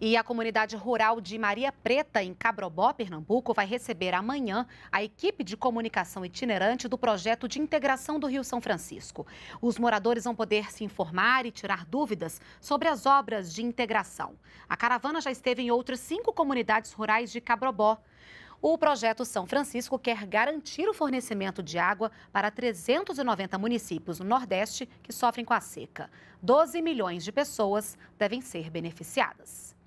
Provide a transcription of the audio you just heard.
E a comunidade rural de Maria Preta, em Cabrobó, Pernambuco, vai receber amanhã a equipe de comunicação itinerante do projeto de integração do Rio São Francisco. Os moradores vão poder se informar e tirar dúvidas sobre as obras de integração. A caravana já esteve em outras cinco comunidades rurais de Cabrobó. O projeto São Francisco quer garantir o fornecimento de água para 390 municípios no Nordeste que sofrem com a seca. 12 milhões de pessoas devem ser beneficiadas.